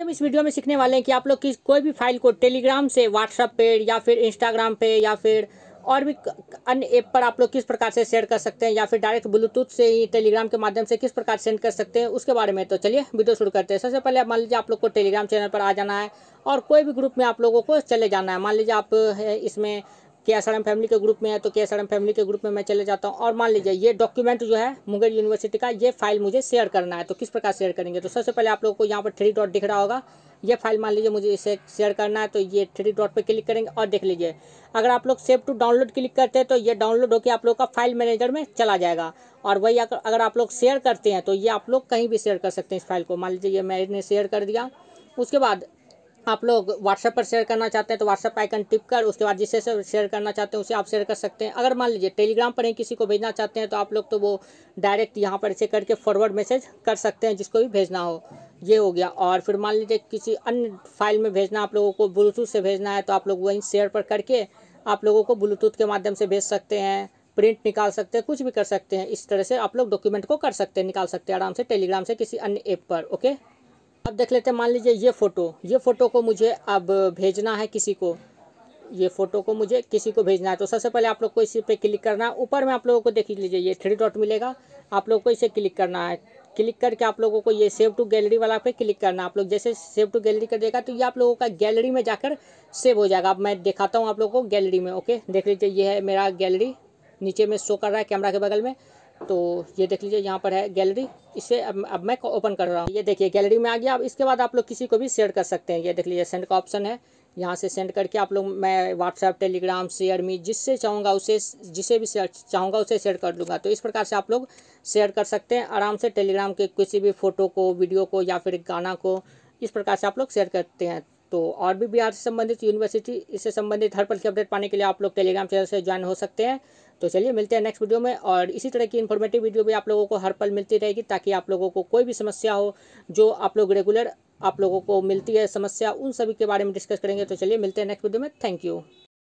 हम इस वीडियो में सीखने वाले हैं कि आप लोग किस कोई भी फाइल को टेलीग्राम से व्हाट्सअप पे या फिर इंस्टाग्राम पे या फिर और भी अन्य ऐप पर आप लोग किस प्रकार से शेयर कर सकते हैं या फिर डायरेक्ट ब्लूटूथ से ही टेलीग्राम के माध्यम से किस प्रकार सेंड कर सकते हैं उसके बारे में तो चलिए वीडियो शुरू करते हैं सबसे पहले मान लीजिए आप लोग को टेलीग्राम चैनल पर आ जाना है और कोई भी ग्रुप में आप लोगों को चले जाना है मान लीजिए आप इसमें के एस फैमिली के ग्रुप में है तो के एस फैमिली के ग्रुप में मैं चले जाता हूँ और मान लीजिए ये डॉक्यूमेंट जो है मुंगेर यूनिवर्सिटी का ये फाइल मुझे शेयर करना है तो किस प्रकार शेयर करेंगे तो सबसे पहले आप लोग को यहाँ पर थ्री डॉट दिख रहा होगा ये फाइल मान लीजिए मुझे इसे शेयर करना है तो ये थ्री डॉट पर क्लिक करेंगे और देख लीजिए अगर आप लोग सेव टू डाउनलोड क्लिक करते हैं तो ये डाउनलोड होकर आप लोग का फाइल मैनेजर में चला जाएगा और वही अगर आप लोग शेयर करते हैं तो ये आप लोग कहीं भी शेयर कर सकते हैं इस फाइल को मान लीजिए ये मैंने शेयर कर दिया उसके बाद आप लोग व्हाट्सएप पर शेयर करना चाहते हैं तो व्हाट्सएप आइकन टिप कर उसके बाद जिससे शेयर करना चाहते हैं उसे आप शेयर कर सकते हैं अगर मान लीजिए टेलीग्राम पर ही किसी को भेजना चाहते हैं तो आप लोग तो वो डायरेक्ट यहाँ पर इसे करके फॉरवर्ड मैसेज कर सकते हैं जिसको भी भेजना हो ये हो गया और फिर मान लीजिए किसी अन्य फाइल में भेजना आप लोगों को ब्लूटूथ से भेजना है तो आप लोग वहीं शेयर पर करके आप लोगों को ब्लूटूथ के माध्यम से भेज सकते हैं प्रिंट निकाल सकते हैं कुछ भी कर सकते हैं इस तरह से आप लोग डॉक्यूमेंट को कर सकते हैं निकाल सकते हैं आराम से टेलीग्राम से किसी अन्य ऐप पर ओके अब देख लेते हैं मान लीजिए ये फ़ोटो ये फ़ोटो को मुझे अब भेजना है किसी को ये फ़ोटो को मुझे किसी को भेजना है तो सबसे पहले आप लोग को इसी पे क्लिक करना है ऊपर में आप लोगों को देख लीजिए ये थ्री डॉट मिलेगा आप लोग को इसे क्लिक करना है क्लिक करके आप लोगों को ये सेव टू गैलरी वाला पे क्लिक करना आप लोग जैसे सेव टू गैलरी कर देगा तो ये आप लोगों का गैलरी में जाकर सेव हो जाएगा अब मैं दिखाता हूँ आप लोगों को गैलरी में ओके देख लीजिए ये है मेरा गैलरी नीचे में शो कर रहा है कैमरा के बगल में तो ये देख लीजिए यहाँ पर है गैलरी इसे अब अब मैं ओपन कर रहा हूँ ये देखिए गैलरी में आ गया अब इसके बाद आप लोग किसी को भी शेयर कर सकते हैं ये देख लीजिए सेंड का ऑप्शन है यहाँ से सेंड करके आप लोग मैं व्हाट्सएप टेलीग्राम शेयर मी जिससे चाहूँगा उसे जिसे भी शेयर चाहूँगा उसे शेयर कर दूँगा तो इस प्रकार से आप लोग शेयर कर सकते हैं आराम से टेलीग्राम के किसी भी फ़ोटो को वीडियो को या फिर गाना को इस प्रकार से आप लोग शेयर करते हैं तो और भी बिहार से संबंधित यूनिवर्सिटी इससे संबंधित हर पल की अपडेट पाने के लिए आप लोग टेलीग्राम चैनल से ज्वाइन हो सकते हैं तो चलिए मिलते हैं नेक्स्ट वीडियो में और इसी तरह की इन्फॉर्मेटिव वीडियो भी आप लोगों को हर पल मिलती रहेगी ताकि आप लोगों को कोई भी समस्या हो जो आप लोग रेगुलर आप लोगों को मिलती है समस्या उन सभी के बारे में डिस्कस करेंगे तो चलिए मिलते हैं नेक्स्ट वीडियो में थैंक यू